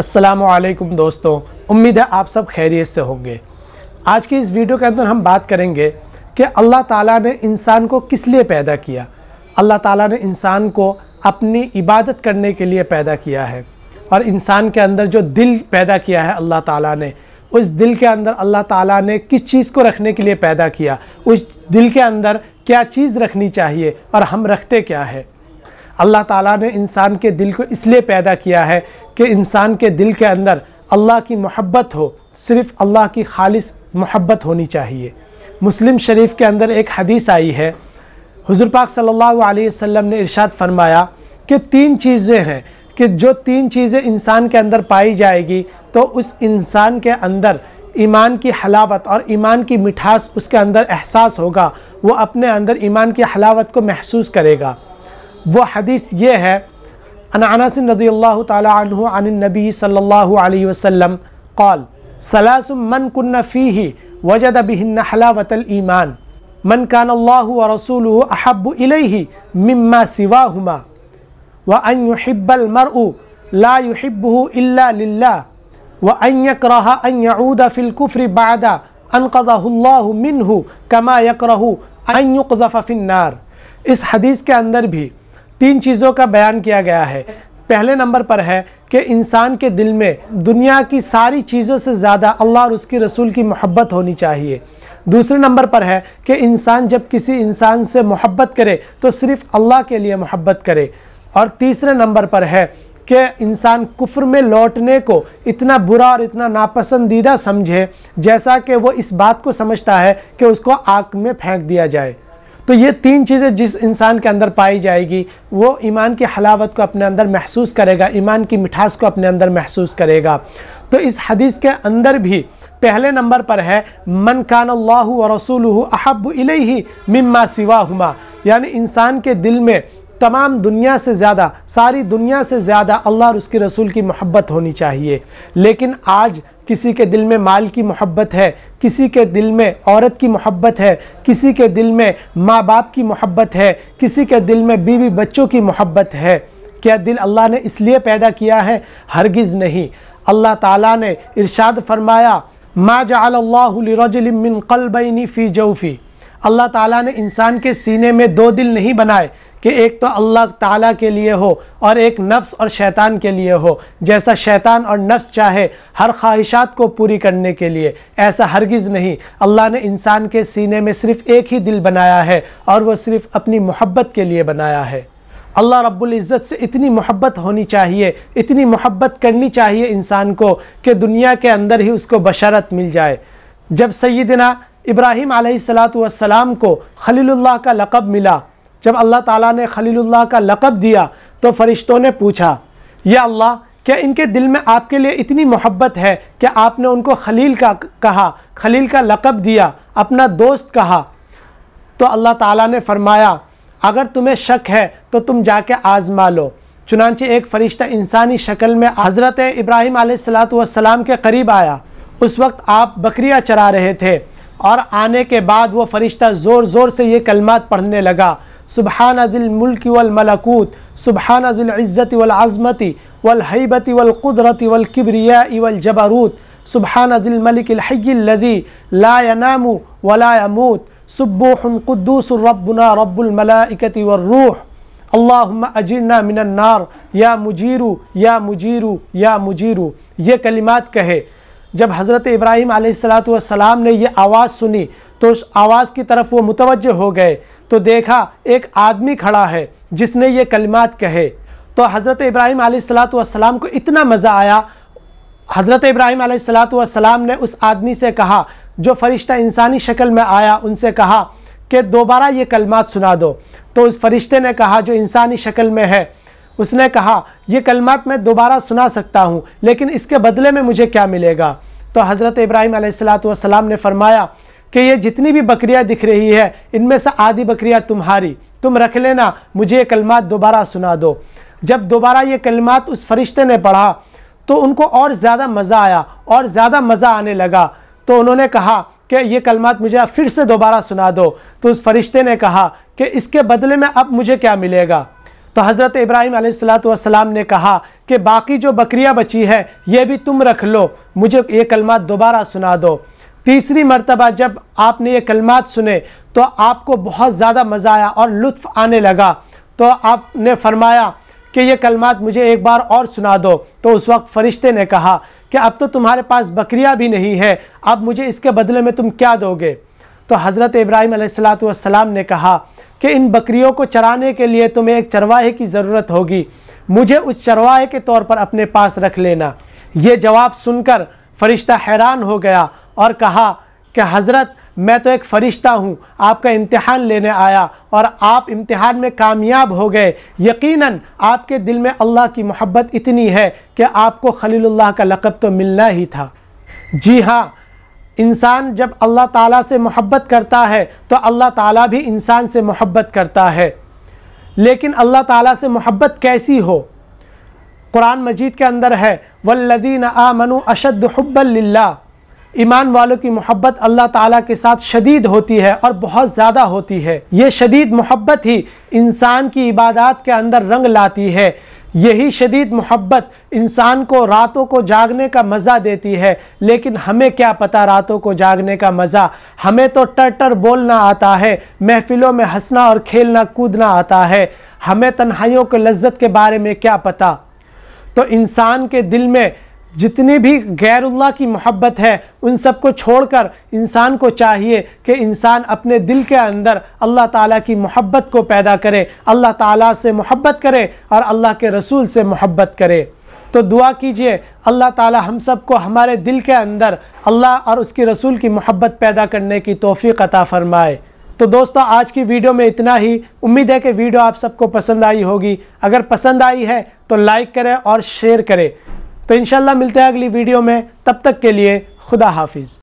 असलकम दोस्तों उम्मीद है आप सब खैरियत से होंगे आज की इस वीडियो के अंदर हम बात करेंगे कि अल्लाह ताला ने इंसान को किस लिए पैदा किया अल्लाह ताला ने इंसान को अपनी इबादत करने के लिए पैदा किया है और इंसान के अंदर जो दिल पैदा किया है अल्लाह ताला ने उस दिल के अंदर अल्लाह ताला ने किस चीज़ को रखने के लिए पैदा किया उस दिल के अंदर क्या चीज़ रखनी चाहिए और हम रखते क्या है अल्लाह ताला ने इंसान के दिल को इसलिए पैदा किया है कि इंसान के दिल के अंदर अल्लाह की मोहब्बत हो सिर्फ़ अल्लाह की खालिस मोहब्बत होनी चाहिए मुस्लिम शरीफ के अंदर एक हदीस आई है हुजूर पाक सल्लल्लाहु अलैहि वसल्लम ने इरशाद फरमाया कि तीन चीज़ें हैं कि जो तीन चीज़ें इंसान के अंदर पाई जाएगी तो उस इंसान के अंदर ईमान की हलावत और ईमान की मिठास उसके अंदर एहसास होगा वो अपने अंदर ईमान की हलावत को महसूस करेगा वो हदीस ये है अनासिन रजी अल्लाह तबी सल्ला वसम कौल सलासमन कन्फ़ी ही वजद बिहन हलावतल ईमान मन कान व रसूल अहब इलही मम्मा सिवा हुमा व अनहिब्बल मरऊ ला युहिबू इल्ला व अयक रहा अयूद फ़िलकुफ़्र बादा अनकज़ाह मिनहू कमा यकरहू अयुक़फ़िन्नार इस हदीस के अंदर भी तीन चीज़ों का बयान किया गया है पहले नंबर पर है कि इंसान के दिल में दुनिया की सारी चीज़ों से ज़्यादा अल्लाह और उसकी रसूल की मोहब्बत होनी चाहिए दूसरे नंबर पर है कि इंसान जब किसी इंसान से मोहब्बत करे तो सिर्फ़ अल्लाह के लिए मोहब्बत करे और तीसरे नंबर पर है कि इंसान कुफ्र में लौटने को इतना बुरा और इतना नापसंदीदा समझे जैसा कि वो इस बात को समझता है कि उसको आग में फेंक दिया जाए तो ये तीन चीज़ें जिस इंसान के अंदर पाई जाएगी वो ईमान की हलावत को अपने अंदर महसूस करेगा ईमान की मिठास को अपने अंदर महसूस करेगा तो इस हदीस के अंदर भी पहले नंबर पर है मन कान अल्लाह रसूल अहब ही मिम्मा सिवा हुमा यानी इंसान के दिल में तमाम दुनिया से ज़्यादा सारी दुनिया से ज़्यादा अल्लाह और उसके रसूल की मोहब्बत होनी चाहिए लेकिन आज किसी के दिल में माल की मोहब्बत है किसी के दिल में औरत की मोहब्बत है किसी के दिल में माँ बाप की मोहब्बत है किसी के दिल में बीवी बच्चों की मोहब्बत है क्या दिल अल्लाह ने इसलिए पैदा किया है हरगिज़ नहीं अल्लाह ताला ने इरशाद फरमाया मा कल बनी फ़ी जऊफ़ी अल्लाह ताला ने इंसान के सीने में दो दिल नहीं बनाए कि एक तो अल्लाह ताला के लिए हो और एक नफ्स और शैतान के लिए हो जैसा शैतान और नफ्स चाहे हर ख्वाहिशात को पूरी करने के लिए ऐसा हरगिज़ नहीं अल्लाह ने इंसान के सीने में सिर्फ़ एक ही दिल बनाया है और वह सिर्फ़ अपनी मोहब्बत के लिए बनाया है अल्लाह रब्बुल इज़्ज़त से इतनी मोहब्बत होनी चाहिए इतनी मोहब्बत करनी चाहिए इंसान को कि दुनिया के अंदर ही उसको बशरत मिल जाए जब सैदिना इब्राहिम सलाम को खलील्ला का लक़ब मिला जब अल्लाह ताला ने खलीलुल्लाह का लक़ब दिया तो फ़रिश्तों ने पूछा या अल्लाह क्या इनके दिल में आपके लिए इतनी मोहब्बत है कि आपने उनको खलील का कहा खलील का लक़ब दिया अपना दोस्त कहा तो अल्लाह ताला ने फरमाया अगर तुम्हें शक है तो तुम जाके आज़मा लो चुनानचे एक फ़रिश्ता इंसानी शक्ल में हज़रत इब्राहिम आसलाम के करीब आया उस वक्त आप बकरियाँ चरा रहे थे और आने के बाद वो फ़रिश्ता ज़ोर ज़ोर से ये कलमात पढ़ने लगा सुबहान दिल मुल्क वल मलकूत सुबहाना दिल इज़्ज़त वल आज़मती वल हैबती दिल मलिक लदी ला यनामु वला यमूत सुब्बूह कुद्दूस रब्बना मिनन्नार या मुजीरु या मुजीरु या मुजीरु ये कलिमात कहे जब हज़रत इब्राहीम सलाम ने यह आवाज़ सुनी तो उस आवाज़ की तरफ वो मुतवज हो गए तो देखा एक आदमी खड़ा है जिसने ये कलिमात कहे तो हज़रत इब्राहिम सलाम को इतना मज़ा आया हज़रत इब्राहिम सलाम ने उस आदमी से कहा जो फ़रिश्ता इंसानी शक्ल में आया उनसे कहा कि दोबारा ये कलमात सुना दो तो उस फरिश्ते ने कहा जो इंसानी शक्ल में है उसने कहा ये कलमात मैं दोबारा सुना सकता हूँ लेकिन इसके बदले में मुझे क्या मिलेगा तो हज़रत इब्राहिम सलाम ने फ़रमाया कि ये जितनी भी बकरियां दिख रही है इनमें से आधी बकरियां तुम्हारी तुम रख लेना मुझे ये कलमात दोबारा सुना दो जब दोबारा ये कलमात उस फरिश्ते ने पढ़ा तो उनको और ज़्यादा मज़ा आया और ज़्यादा मज़ा आने लगा तो उन्होंने कहा कि ये कलमात मुझे फिर से दोबारा सुना दो तो उस फरिश्ते ने कहा कि इसके बदले में अब मुझे क्या मिलेगा तो हज़रत इब्राहिम आसलाम ने कहा कि बाकी जो बकरियां बची हैं ये भी तुम रख लो मुझे ये कलमात दोबारा सुना दो तीसरी मरतबा जब आपने ये कलमात सुने तो आपको बहुत ज़्यादा मज़ा आया और लुत्फ़ आने लगा तो आपने फरमाया कि ये कलमात मुझे एक बार और सुना दो तो उस वक्त फ़रिश्ते ने कहा कि अब तो तुम्हारे पास बकरियाँ भी नहीं हैं अब मुझे इसके बदले में तुम क्या दोगे तो हज़रत इब्राहिम सलाम ने कहा कि इन बकरियों को चराने के लिए तुम्हें एक चरवाहे की ज़रूरत होगी मुझे उस चरवाहे के तौर पर अपने पास रख लेना ये जवाब सुनकर फ़रिश्ता हैरान हो गया और कहा कि हज़रत मैं तो एक फ़रिश्ता हूँ आपका इम्तहान लेने आया और आप इम्तहान में कामयाब हो गए यकीनन आपके दिल में अल्लाह की मोहब्बत इतनी है कि आपको खलीलुल्लाह का लक़ब तो मिलना ही था जी हाँ इंसान जब अल्लाह ताला से मोहब्बत करता है तो अल्लाह ताला भी इंसान से मोहब्बत करता है लेकिन अल्लाह ताला से मोहब्बत कैसी हो कुरान मजीद के अंदर है वल्लदीन आ मनु अशद हब्बल्ला ईमान वालों की मोहब्बत अल्लाह ताला के साथ शदीद होती है और बहुत ज़्यादा होती है ये शदीद मोहब्बत ही इंसान की इबादत के अंदर रंग लाती है यही शदीद मोहब्बत इंसान को रातों को जागने का मज़ा देती है लेकिन हमें क्या पता रातों को जागने का मज़ा हमें तो टर टर बोलना आता है महफिलों में हंसना और खेलना कूदना आता है हमें तन्हाइयों के लज्जत के बारे में क्या पता तो इंसान के दिल में जितनी भी गैरुल्ला की मोहब्बत है उन सब को छोड़कर इंसान को चाहिए कि इंसान अपने दिल के अंदर अल्लाह ताला की मोहब्बत को पैदा करे अल्लाह ताला से मोहब्बत करे और अल्लाह के रसूल से मोहब्बत करे तो दुआ कीजिए अल्लाह ताला हम सब को हमारे दिल के अंदर अल्लाह और उसकी रसूल की मोहब्बत पैदा करने की तोफ़ी अता फ़रमाए तो दोस्तों आज की वीडियो में इतना ही उम्मीद है कि वीडियो आप सबको पसंद आई होगी अगर पसंद आई है तो लाइक करें और शेयर करें तो इन मिलते हैं अगली वीडियो में तब तक के लिए खुदा हाफिज़